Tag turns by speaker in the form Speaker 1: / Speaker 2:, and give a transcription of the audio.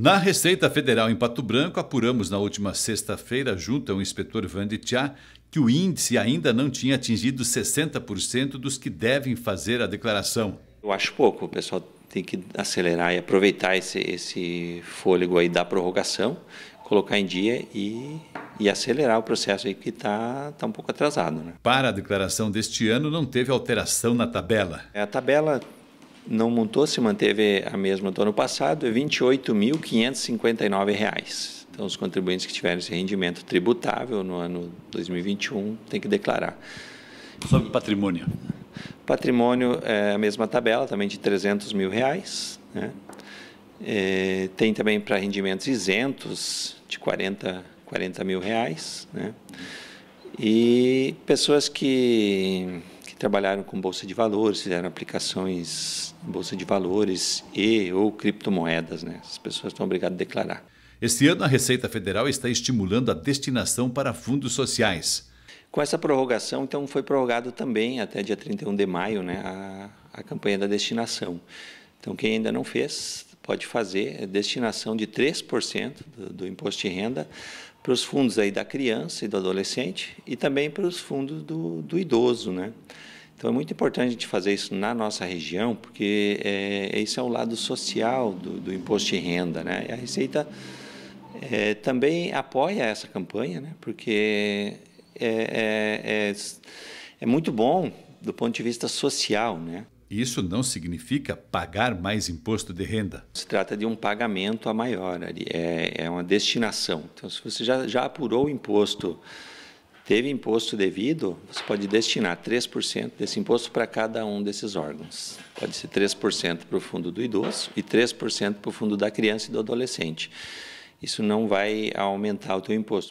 Speaker 1: Na Receita Federal em Pato Branco, apuramos na última sexta-feira, junto ao inspetor Tchá, que o índice ainda não tinha atingido 60% dos que devem fazer a declaração.
Speaker 2: Eu acho pouco, o pessoal tem que acelerar e aproveitar esse, esse fôlego aí da prorrogação, colocar em dia e, e acelerar o processo aí que está tá um pouco atrasado. Né? Para a declaração deste ano, não teve alteração na tabela. É, a tabela não montou, se manteve a mesma do ano passado, é R$ 28.559. Então, os contribuintes que tiverem esse rendimento tributável no ano 2021 têm que declarar. Sobre patrimônio? Patrimônio é a mesma tabela, também de 300 mil reais. Né? É, tem também para rendimentos isentos de 40, 40 mil reais. Né? E pessoas que trabalharam com bolsa de valores, fizeram aplicações em bolsa de valores e ou criptomoedas, né? As pessoas estão obrigadas a declarar.
Speaker 1: Este ano a Receita Federal está estimulando a destinação para fundos
Speaker 2: sociais. Com essa prorrogação, então foi prorrogado também até dia 31 de maio, né, a, a campanha da destinação. Então quem ainda não fez, pode fazer é destinação de 3% do, do imposto de renda para os fundos aí da criança e do adolescente e também para os fundos do, do idoso, né? Então é muito importante a gente fazer isso na nossa região, porque é, esse é o lado social do, do imposto de renda, né? E a Receita é, também apoia essa campanha, né? Porque é, é, é, é muito bom do ponto de vista social, né? Isso não significa pagar mais imposto de renda. Se trata de um pagamento a maior, é, é, uma destinação. Então, se você já, já apurou o imposto, teve imposto devido, você pode destinar 3% desse imposto para cada um desses órgãos. Pode ser 3% para o fundo do idoso e 3% para o fundo da criança e do adolescente. Isso não vai aumentar o teu imposto.